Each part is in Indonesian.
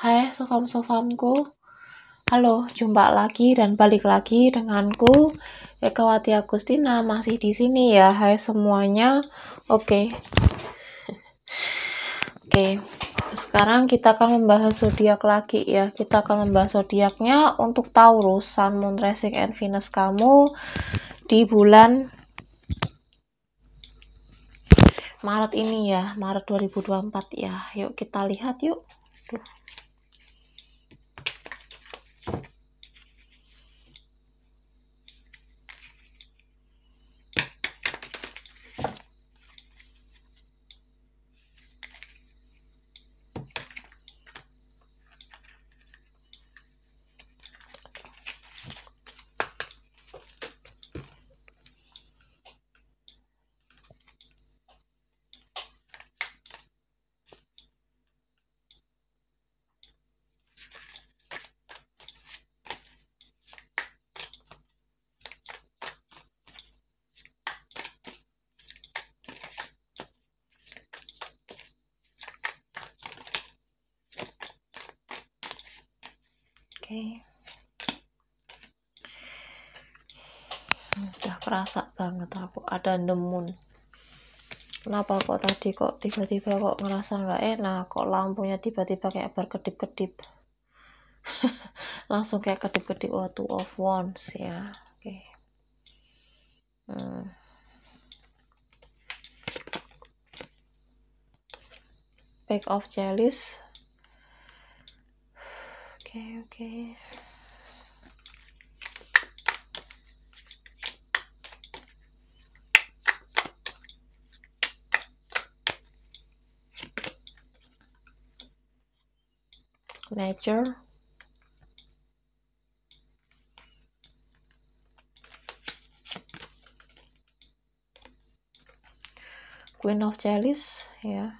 Hai sofam-sofamku Halo, jumpa lagi dan balik lagi denganku Ekawati ya, Agustina masih di sini ya Hai semuanya Oke okay. Oke okay. Sekarang kita akan membahas zodiak lagi ya. Kita akan membahas zodiaknya untuk Taurus, Sun, Moon, Rising, and Venus kamu di bulan Maret ini ya, Maret 2024 ya. Yuk kita lihat yuk. Duh. udah kerasa banget aku ada nemun kenapa kok tadi kok tiba-tiba kok ngerasa nggak enak kok lampunya tiba-tiba kayak berkedip-kedip langsung kayak kedip-kedip oh two of wands ya oke okay. hmm. pack of chalice okay. nature queen of chalice ya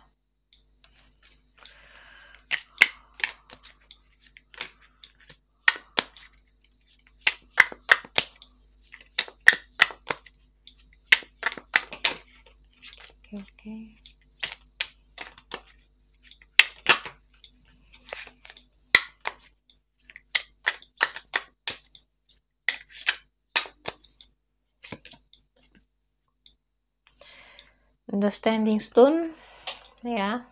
the standing stone ya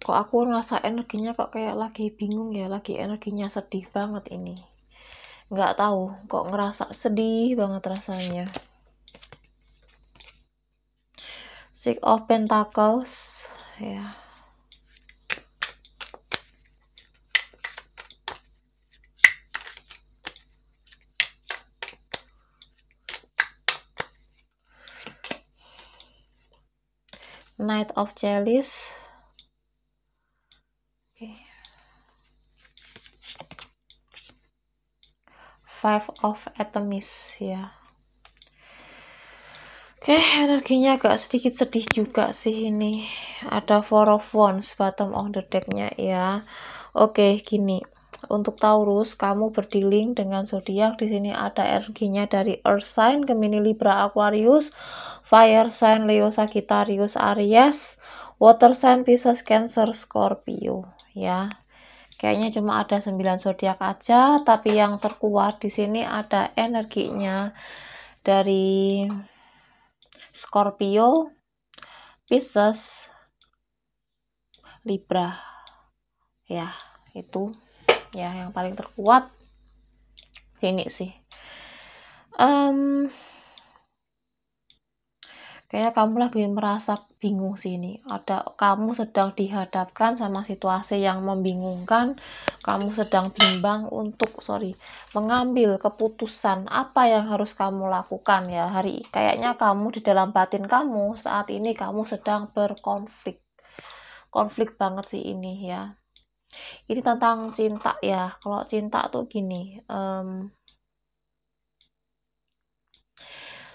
kok aku ngerasa energinya kok kayak lagi bingung ya lagi energinya sedih banget ini nggak tahu kok ngerasa sedih banget rasanya six of pentacles ya Knight of Chalice Five of Atomis ya Oke, okay, energinya agak sedikit sedih juga sih ini. Ada Four of Wands bottom of the deck-nya ya. Oke, okay, gini. Untuk Taurus, kamu berdiling dengan zodiak di sini ada energinya dari Earth sign, Gemini, Libra, Aquarius, Fire sign Leo Sagittarius Aries, Water sign Pisces Cancer Scorpio ya. Kayaknya cuma ada 9 zodiak aja, tapi yang terkuat di sini ada energinya dari Scorpio, Pisces, Libra. Ya, itu ya yang paling terkuat ini sih. Um, kayaknya kamu lagi merasa bingung sih ini ada kamu sedang dihadapkan sama situasi yang membingungkan kamu sedang bimbang untuk sorry mengambil keputusan apa yang harus kamu lakukan ya hari kayaknya kamu di dalam batin kamu saat ini kamu sedang berkonflik konflik banget sih ini ya ini tentang cinta ya kalau cinta tuh gini um,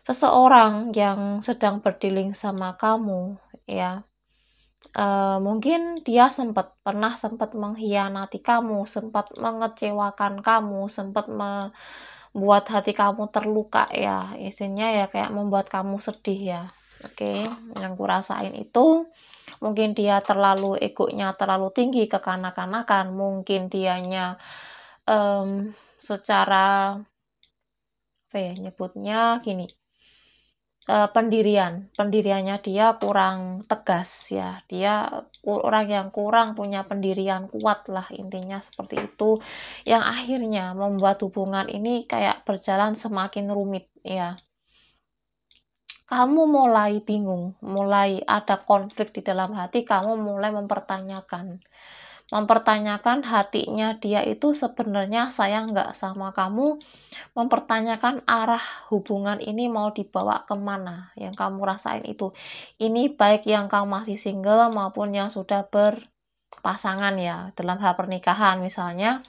seseorang yang sedang berdiling sama kamu ya e, mungkin dia sempat pernah sempat mengkhianati kamu sempat mengecewakan kamu sempat membuat hati kamu terluka ya isinya ya kayak membuat kamu sedih ya oke okay? yang kurasain itu mungkin dia terlalu egonya terlalu tinggi kekanak-kanakan mungkin dianya um, secara apa ya nyebutnya gini Eh, pendirian pendiriannya dia kurang tegas ya dia orang yang kurang punya pendirian kuat lah intinya seperti itu yang akhirnya membuat hubungan ini kayak berjalan semakin rumit ya kamu mulai bingung, mulai ada konflik di dalam hati, kamu mulai mempertanyakan mempertanyakan hatinya dia itu sebenarnya sayang nggak sama kamu, mempertanyakan arah hubungan ini mau dibawa kemana yang kamu rasain itu. Ini baik yang kamu masih single maupun yang sudah berpasangan ya dalam hal pernikahan misalnya.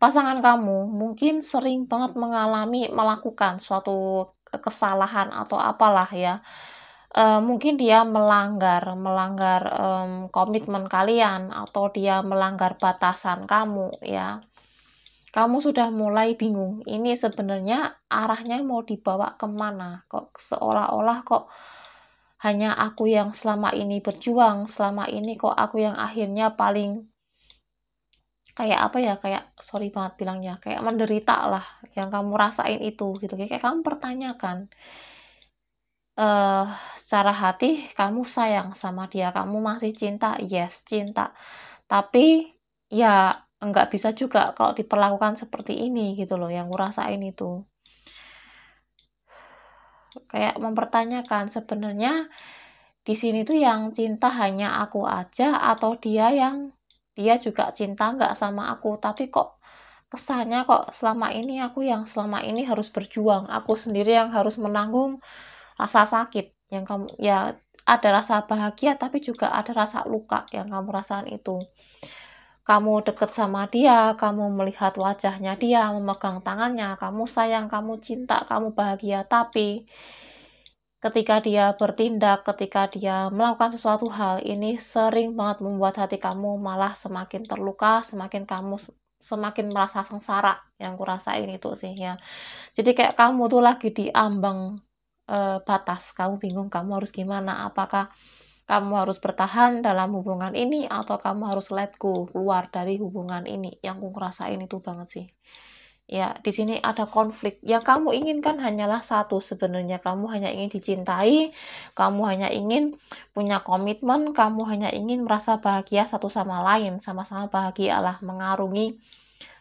Pasangan kamu mungkin sering banget mengalami melakukan suatu kesalahan atau apalah ya uh, mungkin dia melanggar melanggar um, komitmen kalian atau dia melanggar batasan kamu ya kamu sudah mulai bingung ini sebenarnya arahnya mau dibawa kemana kok seolah-olah kok hanya aku yang selama ini berjuang selama ini kok aku yang akhirnya paling kayak apa ya kayak sorry banget bilangnya kayak menderita lah yang kamu rasain itu gitu kayak kamu pertanyakan eh, secara hati kamu sayang sama dia, kamu masih cinta, yes cinta. Tapi ya nggak bisa juga kalau diperlakukan seperti ini gitu loh yang ngerasain itu. Kayak mempertanyakan sebenarnya di sini tuh yang cinta hanya aku aja atau dia yang dia juga cinta nggak sama aku tapi kok kesannya kok selama ini aku yang selama ini harus berjuang aku sendiri yang harus menanggung rasa sakit yang kamu ya ada rasa bahagia tapi juga ada rasa luka yang kamu rasakan itu. Kamu dekat sama dia, kamu melihat wajahnya dia, memegang tangannya, kamu sayang, kamu cinta, kamu bahagia, tapi ketika dia bertindak, ketika dia melakukan sesuatu hal ini sering banget membuat hati kamu malah semakin terluka, semakin kamu semakin merasa sengsara yang kurasain itu sih ya. Jadi kayak kamu tuh lagi diambang uh, batas kamu bingung kamu harus gimana apakah kamu harus bertahan dalam hubungan ini atau kamu harus let go keluar dari hubungan ini yang aku rasain itu banget sih ya di sini ada konflik yang kamu inginkan hanyalah satu sebenarnya kamu hanya ingin dicintai kamu hanya ingin punya komitmen kamu hanya ingin merasa bahagia satu sama lain sama-sama bahagia lah mengarungi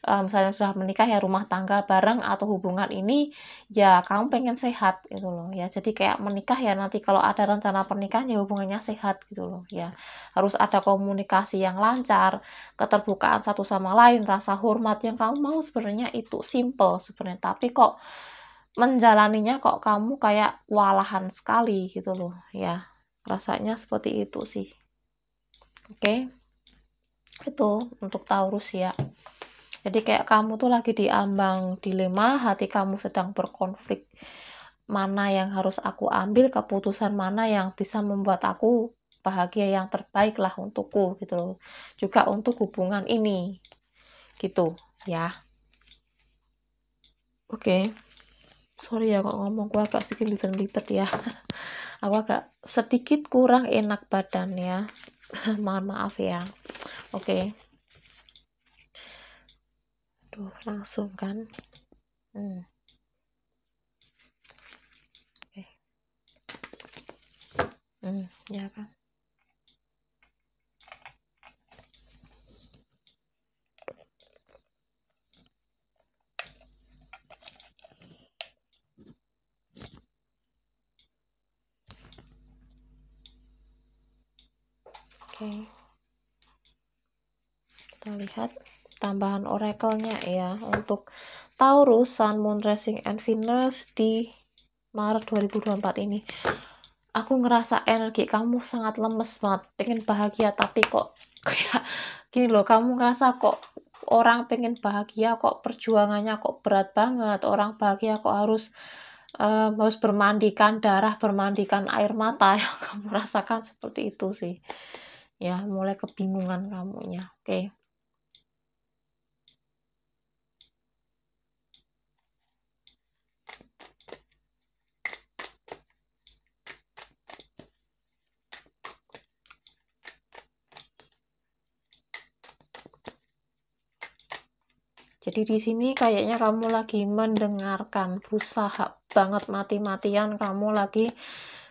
Eh, misalnya sudah menikah ya rumah tangga bareng atau hubungan ini ya kamu pengen sehat gitu loh ya jadi kayak menikah ya nanti kalau ada rencana pernikahan ya hubungannya sehat gitu loh ya harus ada komunikasi yang lancar keterbukaan satu sama lain rasa hormat yang kamu mau sebenarnya itu simple sebenarnya tapi kok menjalaninya kok kamu kayak walahan sekali gitu loh ya rasanya seperti itu sih oke okay? itu untuk Taurus ya jadi kayak kamu tuh lagi diambang dilema, hati kamu sedang berkonflik. Mana yang harus aku ambil, keputusan mana yang bisa membuat aku bahagia yang terbaik lah untukku gitu loh. Juga untuk hubungan ini. Gitu ya. Oke. Okay. Sorry ya kok ngomong gue agak sedikit lipet ya. Aku agak sedikit kurang enak badan ya. Mohon maaf ya. Oke. Okay tuh langsung kan hmm. oke hmm, ya kan Oke. Okay. Kita lihat tambahan oracle-nya ya untuk Taurus Sun Moon Rising and Venus di Maret 2024 ini aku ngerasa energi kamu sangat lemes banget pengen bahagia tapi kok kayak gini loh kamu ngerasa kok orang pengen bahagia kok perjuangannya kok berat banget orang bahagia kok harus uh, harus bermandikan darah bermandikan air mata yang kamu rasakan seperti itu sih ya mulai kebingungan kamunya oke okay. Jadi di sini kayaknya kamu lagi mendengarkan, berusaha banget mati-matian kamu lagi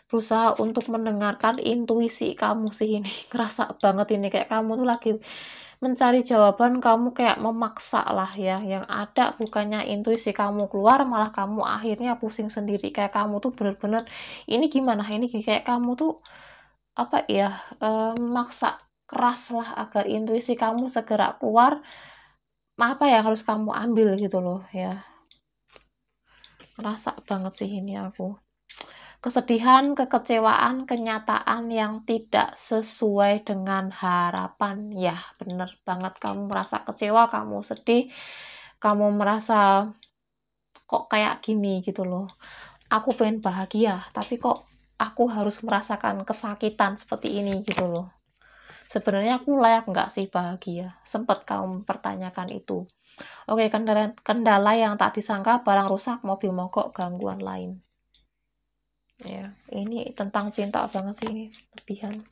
berusaha untuk mendengarkan intuisi kamu sih ini. ngerasa banget ini kayak kamu tuh lagi mencari jawaban kamu kayak memaksa lah ya yang ada bukannya intuisi kamu keluar malah kamu akhirnya pusing sendiri kayak kamu tuh bener-bener ini gimana ini kayak kamu tuh apa ya eh, memaksa maksa keras lah agar intuisi kamu segera keluar apa yang harus kamu ambil gitu loh ya rasa banget sih ini aku kesedihan, kekecewaan, kenyataan yang tidak sesuai dengan harapan. Ya, bener banget kamu merasa kecewa, kamu sedih, kamu merasa kok kayak gini gitu loh. Aku pengen bahagia, tapi kok aku harus merasakan kesakitan seperti ini gitu loh sebenarnya aku layak nggak sih bahagia? Sempat kamu pertanyakan itu. Oke, kendala, kendala yang tak disangka, barang rusak, mobil mogok, gangguan lain. Ya, ini tentang cinta banget sih ini, lebihan.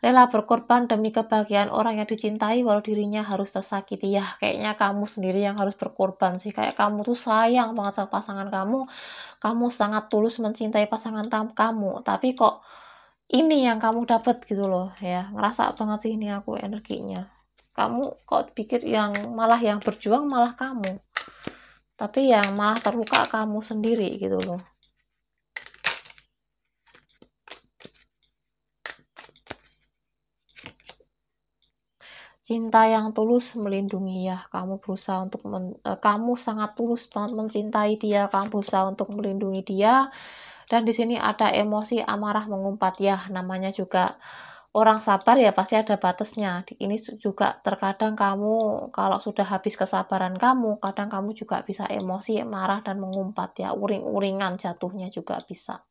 Rela berkorban demi kebahagiaan orang yang dicintai walau dirinya harus tersakiti. Ya, kayaknya kamu sendiri yang harus berkorban sih. Kayak kamu tuh sayang banget sama pasangan kamu. Kamu sangat tulus mencintai pasangan kamu. Tapi kok ini yang kamu dapat gitu loh ya ngerasa banget sih ini aku energinya kamu kok pikir yang malah yang berjuang malah kamu tapi yang malah terluka kamu sendiri gitu loh cinta yang tulus melindungi ya kamu berusaha untuk men, eh, kamu sangat tulus banget mencintai dia kamu berusaha untuk melindungi dia dan di sini ada emosi amarah mengumpat ya, namanya juga orang sabar ya pasti ada batasnya. Ini juga terkadang kamu kalau sudah habis kesabaran kamu, kadang kamu juga bisa emosi, marah dan mengumpat ya, uring-uringan jatuhnya juga bisa.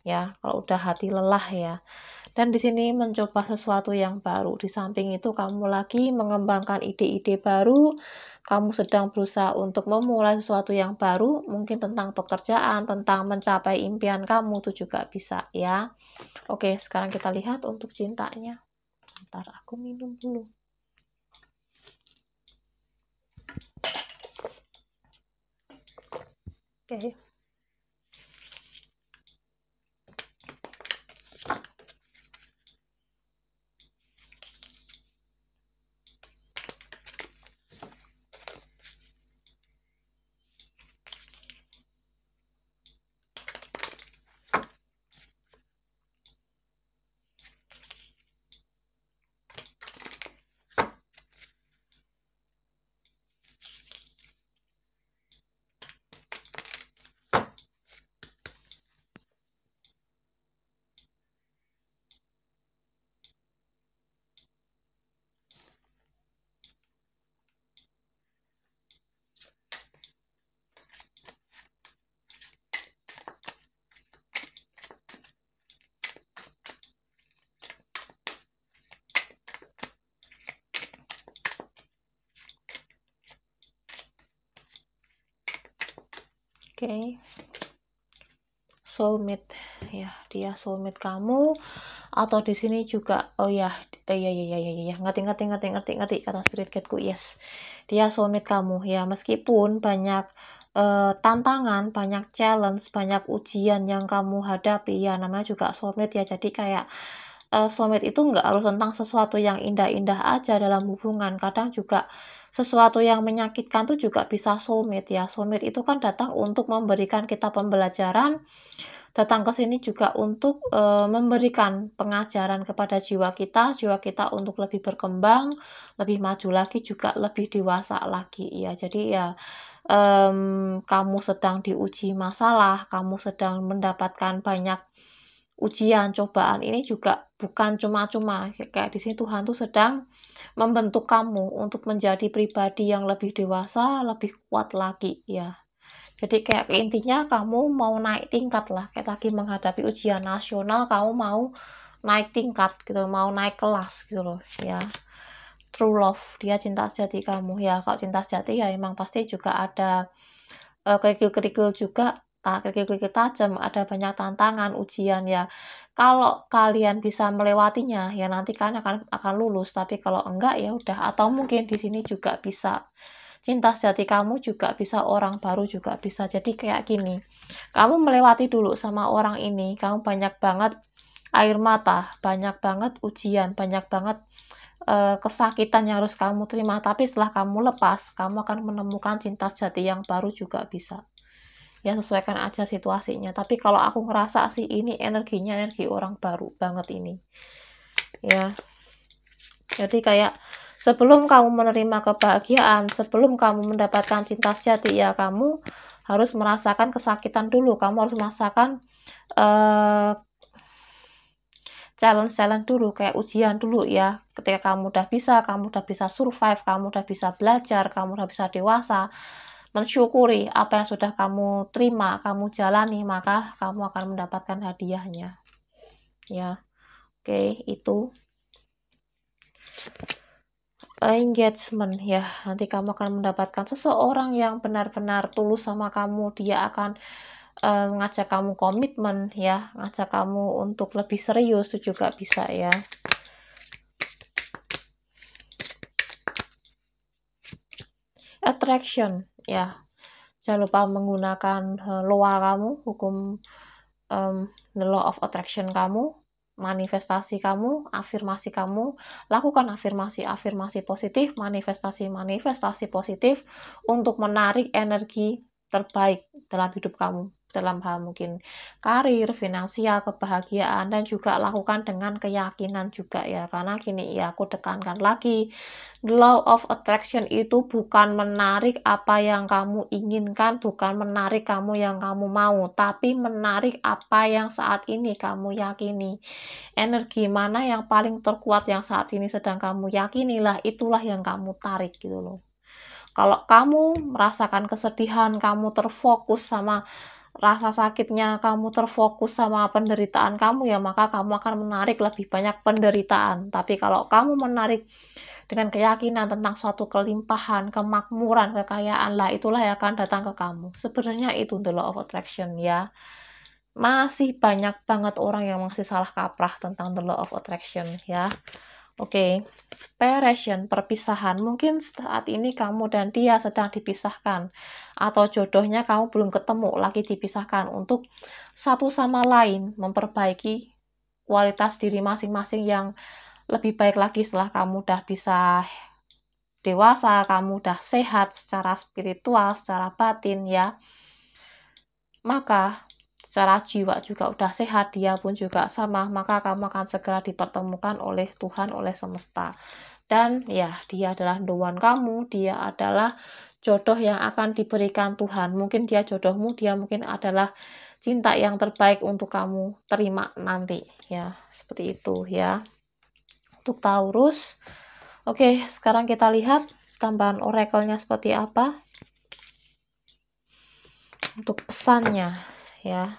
Ya, kalau udah hati lelah ya. Dan di sini mencoba sesuatu yang baru. Di samping itu kamu lagi mengembangkan ide-ide baru kamu sedang berusaha untuk memulai sesuatu yang baru, mungkin tentang pekerjaan, tentang mencapai impian kamu itu juga bisa ya. Oke, sekarang kita lihat untuk cintanya. Ntar aku minum dulu. Oke. Okay. okay. soulmate ya dia soulmate kamu atau di sini juga oh ya iya ya ya ya ya ya ngerti ngerti ngerti ngerti ngerti kata spirit guide-ku yes dia soulmate kamu ya meskipun banyak uh, tantangan banyak challenge banyak ujian yang kamu hadapi ya namanya juga soulmate ya jadi kayak uh, soulmate itu nggak harus tentang sesuatu yang indah-indah aja dalam hubungan kadang juga sesuatu yang menyakitkan tuh juga bisa soulmate ya. Soulmate itu kan datang untuk memberikan kita pembelajaran, datang ke sini juga untuk e, memberikan pengajaran kepada jiwa kita, jiwa kita untuk lebih berkembang, lebih maju lagi, juga lebih dewasa lagi. Ya, jadi ya um, kamu sedang diuji masalah, kamu sedang mendapatkan banyak ujian cobaan ini juga bukan cuma-cuma kayak di sini Tuhan tuh sedang membentuk kamu untuk menjadi pribadi yang lebih dewasa lebih kuat lagi ya jadi kayak intinya kamu mau naik tingkat lah kayak lagi menghadapi ujian nasional kamu mau naik tingkat gitu mau naik kelas gitu loh ya true love dia cinta sejati kamu ya kalau cinta sejati ya emang pasti juga ada eh, kerikil-kerikil kerikil -kerikil juga Nah, kerikil kita tajam, ada banyak tantangan, ujian ya. Kalau kalian bisa melewatinya, ya nanti kalian akan akan lulus. Tapi kalau enggak ya udah. Atau mungkin di sini juga bisa cinta sejati kamu juga bisa orang baru juga bisa jadi kayak gini kamu melewati dulu sama orang ini kamu banyak banget air mata banyak banget ujian banyak banget eh, kesakitan yang harus kamu terima tapi setelah kamu lepas kamu akan menemukan cinta sejati yang baru juga bisa ya sesuaikan aja situasinya tapi kalau aku ngerasa sih ini energinya energi orang baru banget ini ya jadi kayak sebelum kamu menerima kebahagiaan sebelum kamu mendapatkan cinta sejati ya kamu harus merasakan kesakitan dulu kamu harus merasakan challenge eh, challenge-challenge dulu, kayak ujian dulu ya. Ketika kamu udah bisa, kamu udah bisa survive, kamu udah bisa belajar, kamu udah bisa dewasa, mensyukuri apa yang sudah kamu terima, kamu jalani, maka kamu akan mendapatkan hadiahnya. Ya. Oke, itu engagement ya. Nanti kamu akan mendapatkan seseorang yang benar-benar tulus sama kamu, dia akan um, kamu komitmen ya, ngajak kamu untuk lebih serius itu juga bisa ya. Attraction ya jangan lupa menggunakan uh, eh, loa kamu hukum um, the law of attraction kamu manifestasi kamu, afirmasi kamu, lakukan afirmasi-afirmasi positif, manifestasi-manifestasi positif untuk menarik energi terbaik dalam hidup kamu dalam hal mungkin karir, finansial, kebahagiaan dan juga lakukan dengan keyakinan juga ya. Karena gini ya aku tekankan lagi, the law of attraction itu bukan menarik apa yang kamu inginkan, bukan menarik kamu yang kamu mau, tapi menarik apa yang saat ini kamu yakini. Energi mana yang paling terkuat yang saat ini sedang kamu yakinilah itulah yang kamu tarik gitu loh. Kalau kamu merasakan kesedihan, kamu terfokus sama rasa sakitnya kamu terfokus sama penderitaan kamu ya maka kamu akan menarik lebih banyak penderitaan tapi kalau kamu menarik dengan keyakinan tentang suatu kelimpahan, kemakmuran, kekayaan lah itulah yang akan datang ke kamu sebenarnya itu the law of attraction ya masih banyak banget orang yang masih salah kaprah tentang the law of attraction ya Oke, okay. separation, perpisahan. Mungkin saat ini kamu dan dia sedang dipisahkan atau jodohnya kamu belum ketemu lagi dipisahkan untuk satu sama lain memperbaiki kualitas diri masing-masing yang lebih baik lagi setelah kamu udah bisa dewasa, kamu udah sehat secara spiritual, secara batin ya. Maka secara jiwa juga udah sehat, dia pun juga sama, maka kamu akan segera dipertemukan oleh Tuhan, oleh semesta. Dan ya, dia adalah doan kamu, dia adalah jodoh yang akan diberikan Tuhan. Mungkin dia jodohmu, dia mungkin adalah cinta yang terbaik untuk kamu terima nanti. Ya, seperti itu ya. Untuk Taurus, oke, sekarang kita lihat tambahan oracle-nya seperti apa. Untuk pesannya, yeah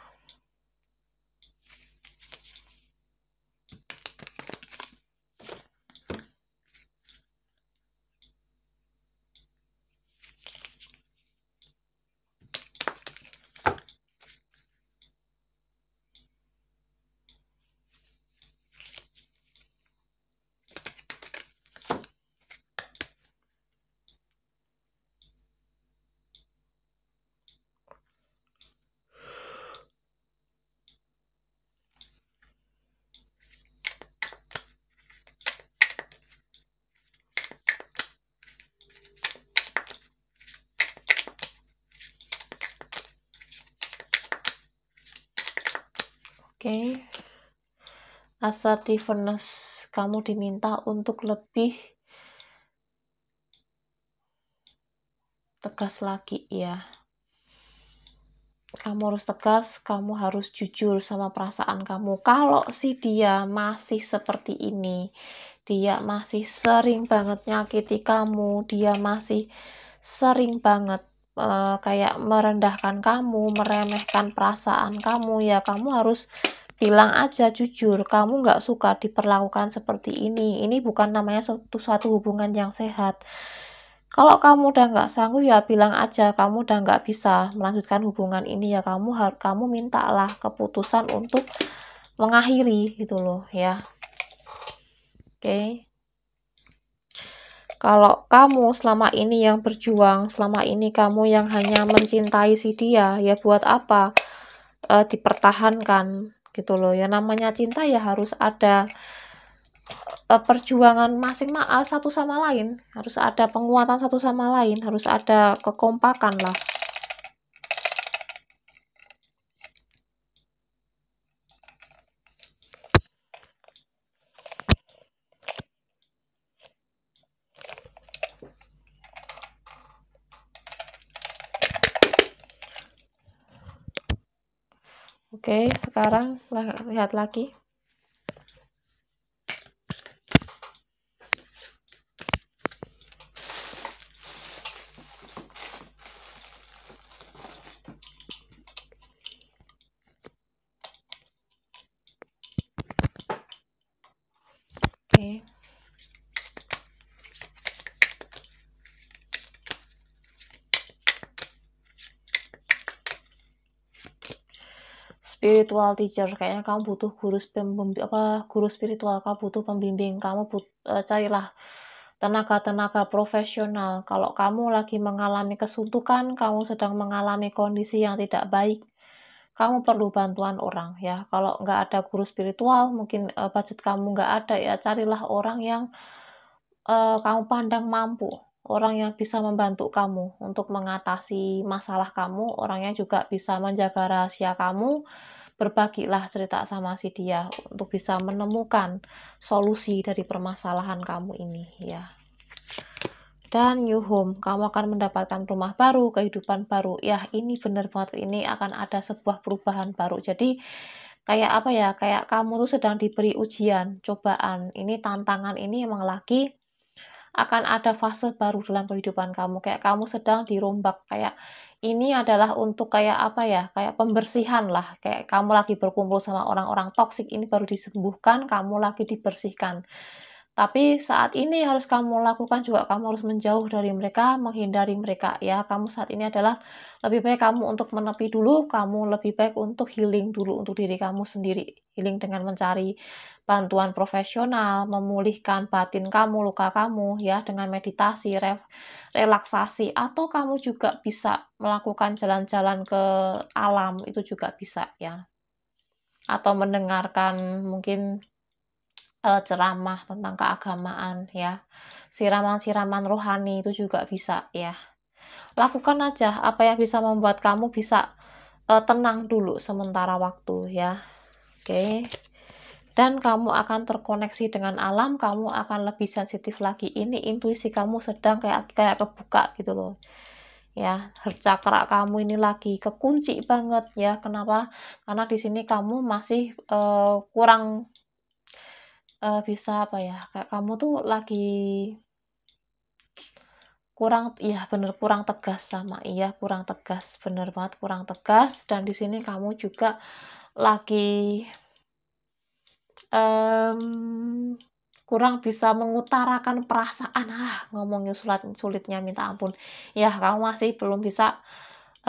Oke, okay. assertiveness kamu diminta untuk lebih tegas lagi ya kamu harus tegas kamu harus jujur sama perasaan kamu kalau si dia masih seperti ini dia masih sering banget nyakiti kamu dia masih sering banget uh, kayak merendahkan kamu, meremehkan perasaan kamu, ya kamu harus bilang aja jujur, kamu nggak suka diperlakukan seperti ini. Ini bukan namanya suatu, suatu hubungan yang sehat. Kalau kamu udah nggak sanggup ya bilang aja kamu udah nggak bisa melanjutkan hubungan ini ya kamu harus kamu mintalah keputusan untuk mengakhiri gitu loh ya. Oke. Okay. Kalau kamu selama ini yang berjuang, selama ini kamu yang hanya mencintai si dia, ya buat apa e, dipertahankan gitu loh. Ya namanya cinta ya harus ada e, perjuangan masing masing satu sama lain, harus ada penguatan satu sama lain, harus ada kekompakan lah. Oke, sekarang lihat lagi. spiritual teacher kayaknya kamu butuh guru pembimbing apa guru spiritual kamu butuh pembimbing kamu but, uh, carilah tenaga-tenaga profesional kalau kamu lagi mengalami kesuntukan kamu sedang mengalami kondisi yang tidak baik kamu perlu bantuan orang ya kalau nggak ada guru spiritual mungkin uh, budget kamu nggak ada ya carilah orang yang uh, kamu pandang mampu orang yang bisa membantu kamu untuk mengatasi masalah kamu, orangnya juga bisa menjaga rahasia kamu, berbagilah cerita sama si dia untuk bisa menemukan solusi dari permasalahan kamu ini ya dan new home kamu akan mendapatkan rumah baru kehidupan baru ya ini benar banget ini akan ada sebuah perubahan baru jadi kayak apa ya kayak kamu tuh sedang diberi ujian cobaan ini tantangan ini emang lagi akan ada fase baru dalam kehidupan kamu kayak kamu sedang dirombak kayak ini adalah untuk kayak apa ya, kayak pembersihan lah. Kayak kamu lagi berkumpul sama orang-orang toksik ini baru disembuhkan, kamu lagi dibersihkan. Tapi saat ini harus kamu lakukan juga kamu harus menjauh dari mereka, menghindari mereka ya. Kamu saat ini adalah lebih baik kamu untuk menepi dulu, kamu lebih baik untuk healing dulu untuk diri kamu sendiri. Healing dengan mencari bantuan profesional, memulihkan batin kamu, luka kamu ya dengan meditasi, ref, relaksasi atau kamu juga bisa melakukan jalan-jalan ke alam itu juga bisa ya. Atau mendengarkan mungkin uh, ceramah tentang keagamaan ya siraman-siraman rohani itu juga bisa ya lakukan aja apa yang bisa membuat kamu bisa uh, tenang dulu sementara waktu ya oke okay. dan kamu akan terkoneksi dengan alam kamu akan lebih sensitif lagi ini intuisi kamu sedang kayak kayak kebuka gitu loh ya cakra kamu ini lagi kekunci banget ya kenapa karena di sini kamu masih uh, kurang uh, bisa apa ya, kayak kamu tuh lagi kurang ya bener, kurang tegas sama iya, kurang tegas, bener banget, kurang tegas dan di sini kamu juga lagi um, kurang bisa mengutarakan perasaan. ah ngomongnya sulit sulitnya minta ampun. ya kamu masih belum bisa,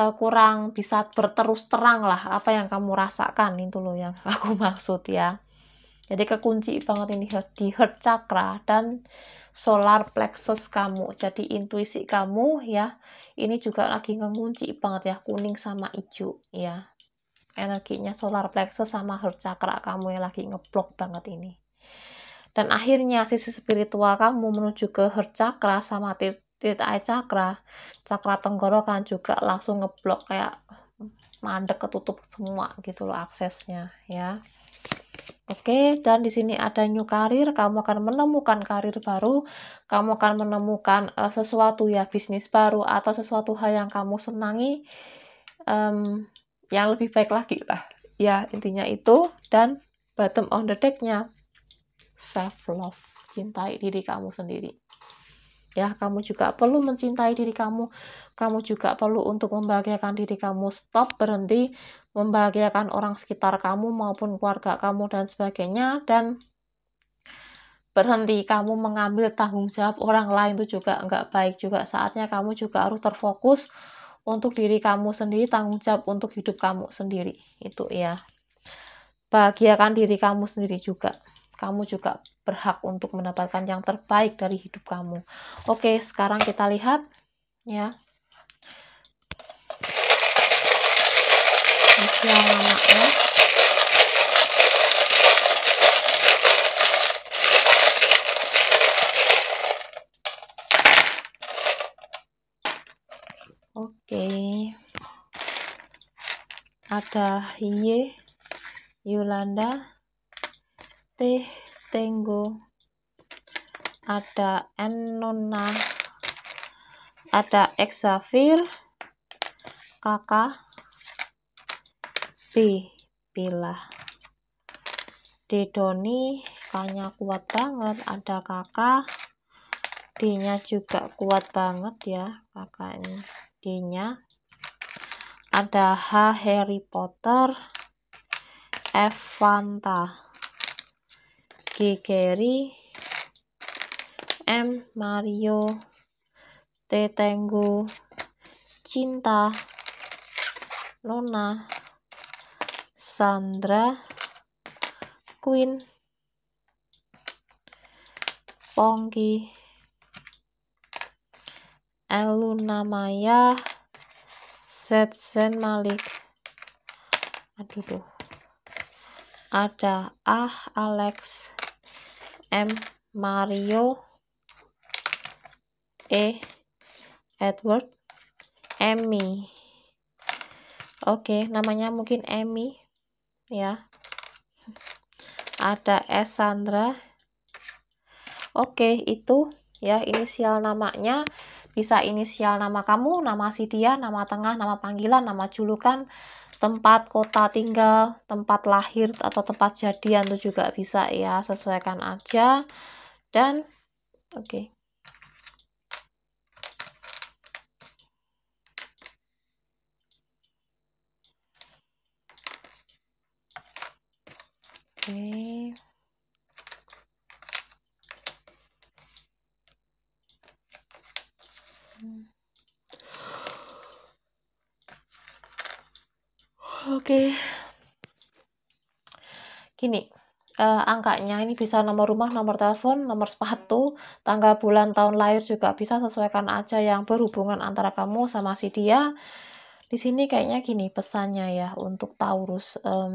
uh, kurang bisa berterus terang lah apa yang kamu rasakan, itu loh yang aku maksud ya jadi kekunci banget ini di heart chakra dan solar plexus kamu jadi intuisi kamu ya ini juga lagi ngekunci banget ya kuning sama hijau ya energinya solar plexus sama heart chakra kamu yang lagi ngeblok banget ini dan akhirnya sisi spiritual kamu menuju ke heart chakra sama Titik air chakra Chakra tenggorokan juga langsung ngeblok kayak mandek ketutup semua gitu loh aksesnya ya Oke, dan di sini ada new karir, kamu akan menemukan karir baru, kamu akan menemukan uh, sesuatu ya bisnis baru atau sesuatu hal yang kamu senangi um, yang lebih baik lagi lah. Ya, intinya itu dan bottom on the deck-nya self love, cintai diri kamu sendiri ya kamu juga perlu mencintai diri kamu kamu juga perlu untuk membahagiakan diri kamu stop berhenti membahagiakan orang sekitar kamu maupun keluarga kamu dan sebagainya dan berhenti kamu mengambil tanggung jawab orang lain itu juga enggak baik juga saatnya kamu juga harus terfokus untuk diri kamu sendiri tanggung jawab untuk hidup kamu sendiri itu ya bahagiakan diri kamu sendiri juga kamu juga berhak untuk mendapatkan yang terbaik dari hidup kamu. Oke, sekarang kita lihat ya. anaknya. Oke. Ada Y Yolanda P Tenggo ada Enona ada Xavier kakak B Pilah D Doni kanya kuat banget ada kakak D nya juga kuat banget ya kakaknya D nya ada H Harry Potter F Fanta G. Gary M. Mario T. Tenggu Cinta Nona Sandra Queen Pongki Eluna Maya Setsen Malik aduh tuh ada Ah Alex M. Mario E. Edward Emmy Oke namanya mungkin Emmy ya ada S. Sandra Oke itu ya inisial namanya bisa inisial nama kamu, nama Sitia, nama tengah, nama panggilan, nama julukan, tempat kota tinggal, tempat lahir atau tempat jadian itu juga bisa ya, sesuaikan aja. Dan oke. Okay. uh, angkanya ini bisa nomor rumah, nomor telepon, nomor sepatu, tanggal bulan tahun lahir juga bisa sesuaikan aja yang berhubungan antara kamu sama si dia. Di sini kayaknya gini pesannya ya untuk Taurus. Um,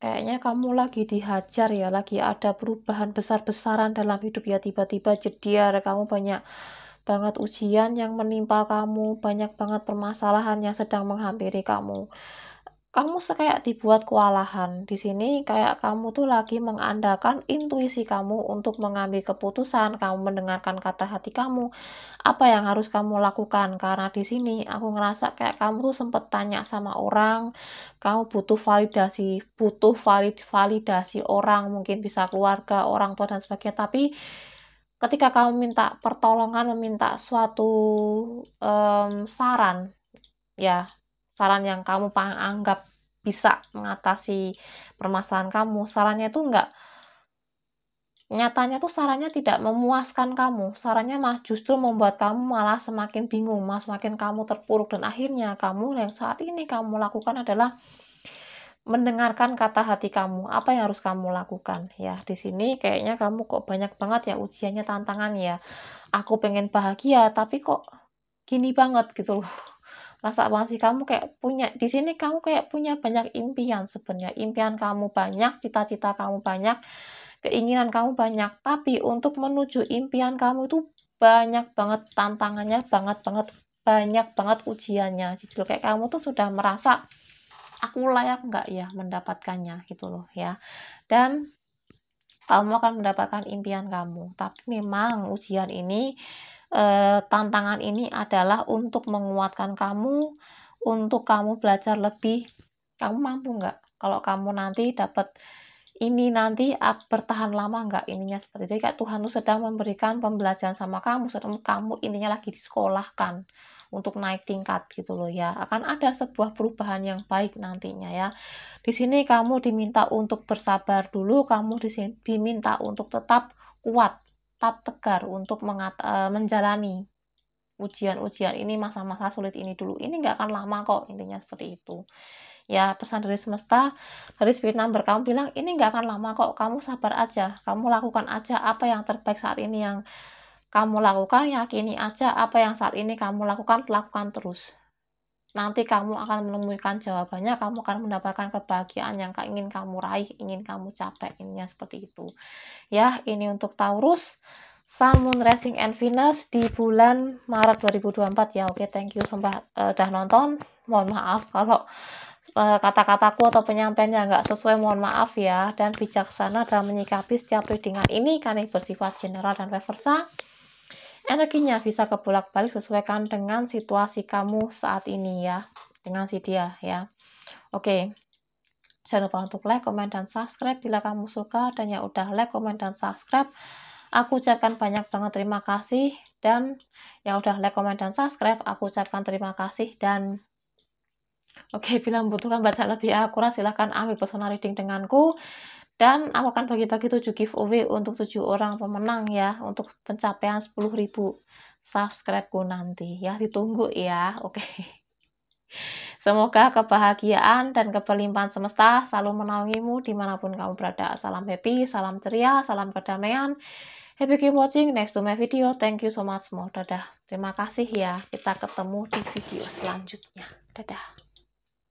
kayaknya kamu lagi dihajar ya, lagi ada perubahan besar-besaran dalam hidup ya tiba-tiba ya, ada kamu banyak banget ujian yang menimpa kamu, banyak banget permasalahan yang sedang menghampiri kamu kamu kayak dibuat kewalahan. Di sini kayak kamu tuh lagi mengandalkan intuisi kamu untuk mengambil keputusan, kamu mendengarkan kata hati kamu, apa yang harus kamu lakukan. Karena di sini aku ngerasa kayak kamu tuh sempet tanya sama orang, kamu butuh validasi, butuh valid validasi orang, mungkin bisa keluarga, orang tua dan sebagainya. Tapi ketika kamu minta pertolongan, meminta suatu um, saran, ya saran yang kamu anggap bisa mengatasi permasalahan kamu sarannya itu enggak nyatanya tuh sarannya tidak memuaskan kamu sarannya mah justru membuat kamu malah semakin bingung malah semakin kamu terpuruk dan akhirnya kamu yang saat ini kamu lakukan adalah mendengarkan kata hati kamu apa yang harus kamu lakukan ya di sini kayaknya kamu kok banyak banget ya ujiannya tantangan ya aku pengen bahagia tapi kok gini banget gitu loh masa sih kamu kayak punya di sini kamu kayak punya banyak impian sebenarnya impian kamu banyak cita-cita kamu banyak keinginan kamu banyak tapi untuk menuju impian kamu itu banyak banget tantangannya banget banget banyak banget ujiannya jadi loh, kayak kamu tuh sudah merasa aku layak nggak ya mendapatkannya gitu loh ya dan kamu akan mendapatkan impian kamu tapi memang ujian ini eh, tantangan ini adalah untuk menguatkan kamu, untuk kamu belajar lebih. Kamu mampu nggak? Kalau kamu nanti dapat ini nanti bertahan lama nggak ininya seperti itu. Jadi kayak Tuhan tuh sedang memberikan pembelajaran sama kamu, sedang kamu ininya lagi disekolahkan untuk naik tingkat gitu loh ya. Akan ada sebuah perubahan yang baik nantinya ya. Di sini kamu diminta untuk bersabar dulu, kamu di sini diminta untuk tetap kuat tetap tegar untuk mengata, eh, menjalani ujian-ujian ini masa-masa sulit ini dulu ini nggak akan lama kok intinya seperti itu ya pesan dari semesta dari spirit number kamu bilang ini nggak akan lama kok kamu sabar aja kamu lakukan aja apa yang terbaik saat ini yang kamu lakukan yakini aja apa yang saat ini kamu lakukan lakukan terus nanti kamu akan menemukan jawabannya, kamu akan mendapatkan kebahagiaan yang ingin kamu raih, ingin kamu capai, ininya seperti itu. Ya, ini untuk Taurus. Sun, Moon, Rising, and Venus di bulan Maret 2024 ya. Oke, thank you sembah eh, uh, udah nonton. Mohon maaf kalau eh, kata-kataku atau penyampaiannya nggak sesuai, mohon maaf ya. Dan bijaksana dalam menyikapi setiap readingan ini karena bersifat general dan reversa Energinya bisa kebolak balik sesuaikan dengan situasi kamu saat ini ya, dengan si dia ya. Oke. Jangan lupa untuk like, komen, dan subscribe bila kamu suka dan yang udah like, komen, dan subscribe. Aku ucapkan banyak banget terima kasih dan yang udah like, komen, dan subscribe, aku ucapkan terima kasih dan Oke, bila membutuhkan baca lebih akurat, silahkan ambil personal reading denganku dan aku akan bagi-bagi 7 giveaway untuk 7 orang pemenang ya untuk pencapaian 10.000 subscribeku nanti ya ditunggu ya oke Semoga kebahagiaan dan keberlimpahan semesta selalu menaungimu dimanapun kamu berada. Salam happy, salam ceria, salam kedamaian. Happy keep watching next to my video. Thank you so much. Dadah. Terima kasih ya. Kita ketemu di video selanjutnya. Dadah.